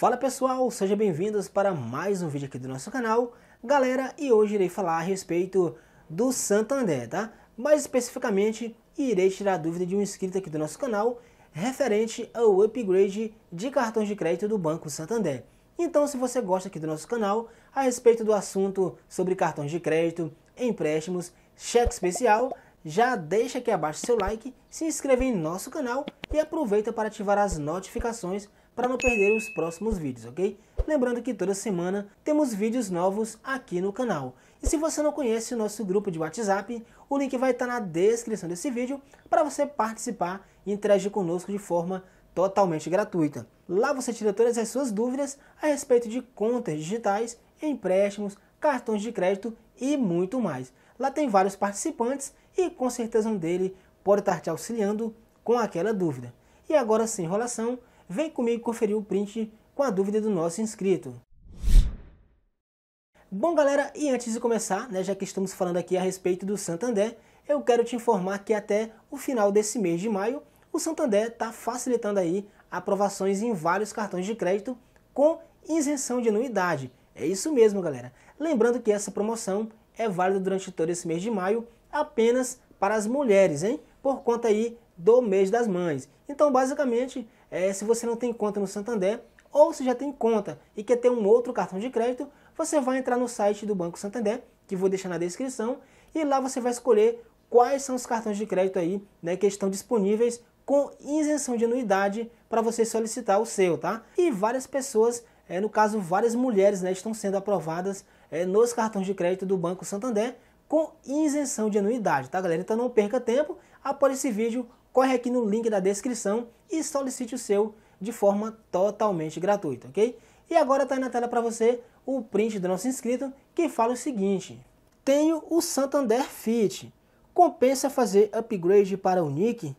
Fala pessoal, sejam bem-vindos para mais um vídeo aqui do nosso canal. Galera, e hoje irei falar a respeito do Santander, tá? Mais especificamente, irei tirar a dúvida de um inscrito aqui do nosso canal referente ao upgrade de cartões de crédito do Banco Santander. Então, se você gosta aqui do nosso canal a respeito do assunto sobre cartões de crédito, empréstimos, cheque especial, já deixa aqui abaixo seu like, se inscreve em nosso canal e aproveita para ativar as notificações para não perder os próximos vídeos, ok? Lembrando que toda semana temos vídeos novos aqui no canal. E se você não conhece o nosso grupo de WhatsApp, o link vai estar tá na descrição desse vídeo para você participar e interagir conosco de forma totalmente gratuita. Lá você tira todas as suas dúvidas a respeito de contas digitais, empréstimos, cartões de crédito e muito mais. Lá tem vários participantes e com certeza um dele pode estar te auxiliando com aquela dúvida. E agora, sem enrolação, Vem comigo conferir o print com a dúvida do nosso inscrito. Bom galera, e antes de começar, né, já que estamos falando aqui a respeito do Santander, eu quero te informar que até o final desse mês de maio, o Santander está facilitando aí aprovações em vários cartões de crédito com isenção de anuidade. É isso mesmo, galera. Lembrando que essa promoção é válida durante todo esse mês de maio apenas para as mulheres, hein? Por conta aí do mês das mães. Então, basicamente, é, se você não tem conta no Santander, ou se já tem conta e quer ter um outro cartão de crédito, você vai entrar no site do Banco Santander, que vou deixar na descrição, e lá você vai escolher quais são os cartões de crédito aí, né, que estão disponíveis com isenção de anuidade para você solicitar o seu, tá? E várias pessoas, é, no caso várias mulheres, né, estão sendo aprovadas é, nos cartões de crédito do Banco Santander com isenção de anuidade, tá galera? Então não perca tempo, após esse vídeo corre aqui no link da descrição e solicite o seu de forma totalmente gratuita, ok? E agora está na tela para você o print do nosso inscrito que fala o seguinte: Tenho o Santander Fit. Compensa fazer upgrade para o NIC?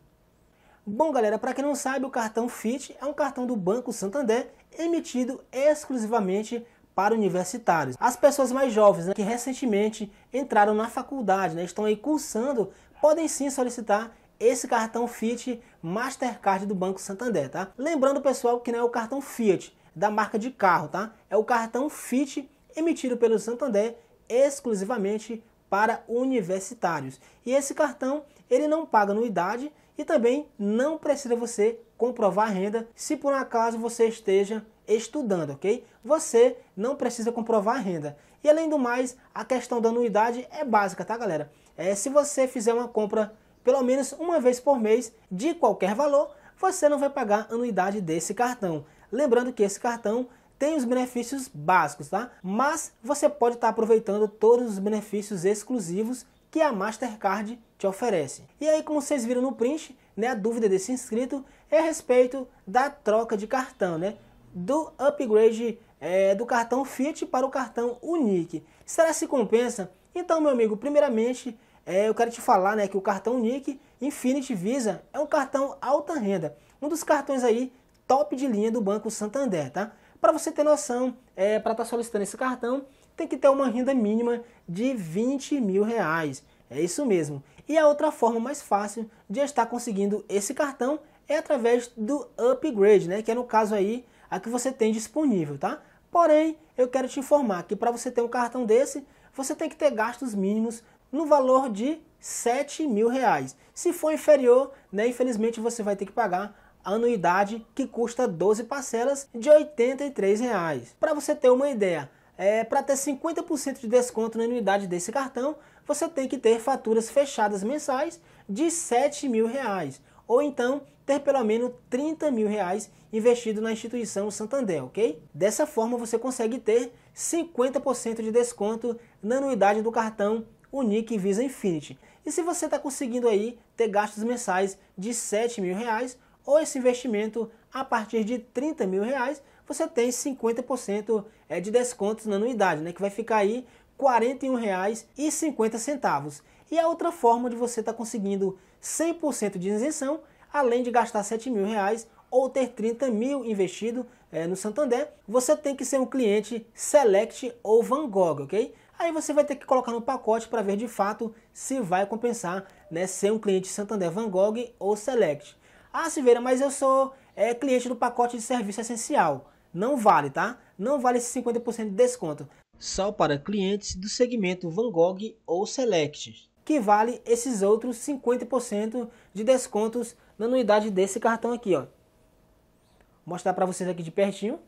Bom, galera, para quem não sabe, o cartão FIT é um cartão do Banco Santander emitido exclusivamente para universitários. As pessoas mais jovens né, que recentemente entraram na faculdade, né, estão aí cursando, podem sim solicitar esse cartão Fit Mastercard do Banco Santander, tá? Lembrando, pessoal, que não é o cartão Fiat é da marca de carro, tá? É o cartão Fit emitido pelo Santander exclusivamente para universitários. E esse cartão, ele não paga anuidade e também não precisa você comprovar renda se por um acaso você esteja estudando, ok? Você não precisa comprovar renda. E além do mais, a questão da anuidade é básica, tá, galera? É, se você fizer uma compra pelo menos uma vez por mês, de qualquer valor, você não vai pagar a anuidade desse cartão. Lembrando que esse cartão tem os benefícios básicos, tá? Mas você pode estar tá aproveitando todos os benefícios exclusivos que a Mastercard te oferece. E aí, como vocês viram no print, né, a dúvida desse inscrito é a respeito da troca de cartão, né? Do upgrade é, do cartão Fiat para o cartão Unique. Será se compensa? Então, meu amigo, primeiramente, é, eu quero te falar né, que o cartão NIC Infinity Visa é um cartão alta renda, um dos cartões aí top de linha do Banco Santander, tá? Para você ter noção, é, para estar tá solicitando esse cartão, tem que ter uma renda mínima de 20 mil reais. É isso mesmo. E a outra forma mais fácil de estar conseguindo esse cartão é através do upgrade, né? Que é no caso aí a que você tem disponível, tá? Porém, eu quero te informar que para você ter um cartão desse, você tem que ter gastos mínimos no valor de 7 mil reais. Se for inferior, né, infelizmente você vai ter que pagar a anuidade que custa 12 parcelas de 83 reais. Para você ter uma ideia, é, para ter 50% de desconto na anuidade desse cartão, você tem que ter faturas fechadas mensais de 7 mil reais, ou então ter pelo menos 30 mil reais investido na instituição Santander, ok? Dessa forma você consegue ter 50% de desconto na anuidade do cartão o Nick Visa Infinity. E se você está conseguindo aí ter gastos mensais de 7 mil reais ou esse investimento a partir de 30 mil reais, você tem 50% é, de descontos na anuidade, né, que vai ficar aí R$ 41,50. E a outra forma de você estar tá conseguindo 100% de isenção, além de gastar R$ 7 mil reais ou ter 30 mil investido é, no Santander, você tem que ser um cliente Select ou Van Gogh, ok? Aí você vai ter que colocar no pacote para ver de fato se vai compensar né, ser um cliente Santander Van Gogh ou Select. Ah, Silveira, mas eu sou é, cliente do pacote de serviço essencial. Não vale, tá? Não vale esse 50% de desconto. Só para clientes do segmento Van Gogh ou Select, que vale esses outros 50% de descontos na anuidade desse cartão aqui, ó. Vou mostrar para vocês aqui de pertinho.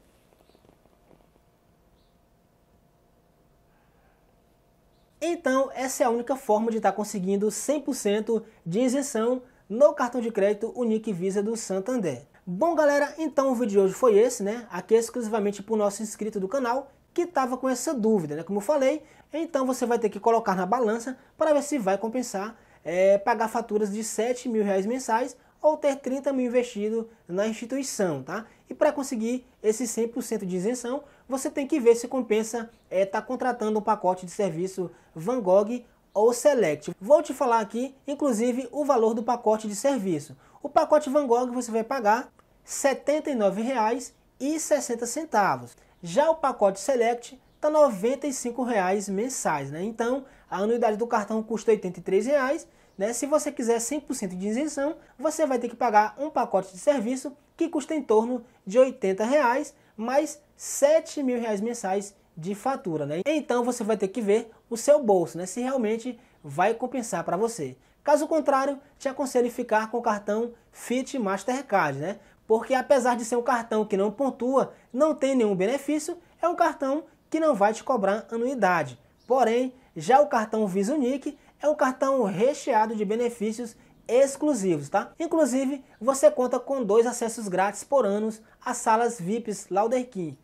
Então, essa é a única forma de estar tá conseguindo 100% de isenção no cartão de crédito Unique Visa do Santander. Bom, galera, então o vídeo de hoje foi esse, né? Aqui é exclusivamente para o nosso inscrito do canal que estava com essa dúvida, né? Como eu falei, então você vai ter que colocar na balança para ver se vai compensar é, pagar faturas de 7 mil reais mensais ou ter 30 mil investido na instituição, tá? E para conseguir esse 100% de isenção, você tem que ver se compensa estar é, tá contratando um pacote de serviço Van Gogh ou Select. Vou te falar aqui, inclusive, o valor do pacote de serviço. O pacote Van Gogh você vai pagar R$ 79,60. Já o pacote Select está R$ 95,00 mensais. Né? Então, a anuidade do cartão custa R$ 83,00. Né? Se você quiser 100% de isenção, você vai ter que pagar um pacote de serviço que custa em torno de R$ 80,00 mais 7 mil reais mensais de fatura, né? Então você vai ter que ver o seu bolso, né? Se realmente vai compensar para você. Caso contrário, te aconselho a ficar com o cartão Fit Mastercard, né? Porque apesar de ser um cartão que não pontua, não tem nenhum benefício, é um cartão que não vai te cobrar anuidade. Porém, já o cartão Visa Unique é um cartão recheado de benefícios exclusivos, tá? Inclusive, você conta com dois acessos grátis por ano às salas VIPs Lauder King.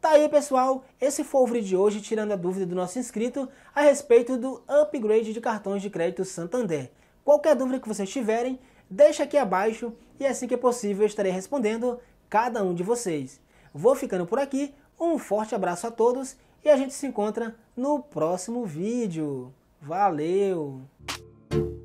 Tá aí, pessoal, esse foi o vídeo de hoje tirando a dúvida do nosso inscrito a respeito do upgrade de cartões de crédito Santander. Qualquer dúvida que vocês tiverem, deixa aqui abaixo e assim que é possível eu estarei respondendo cada um de vocês. Vou ficando por aqui, um forte abraço a todos e a gente se encontra no próximo vídeo. Valeu! you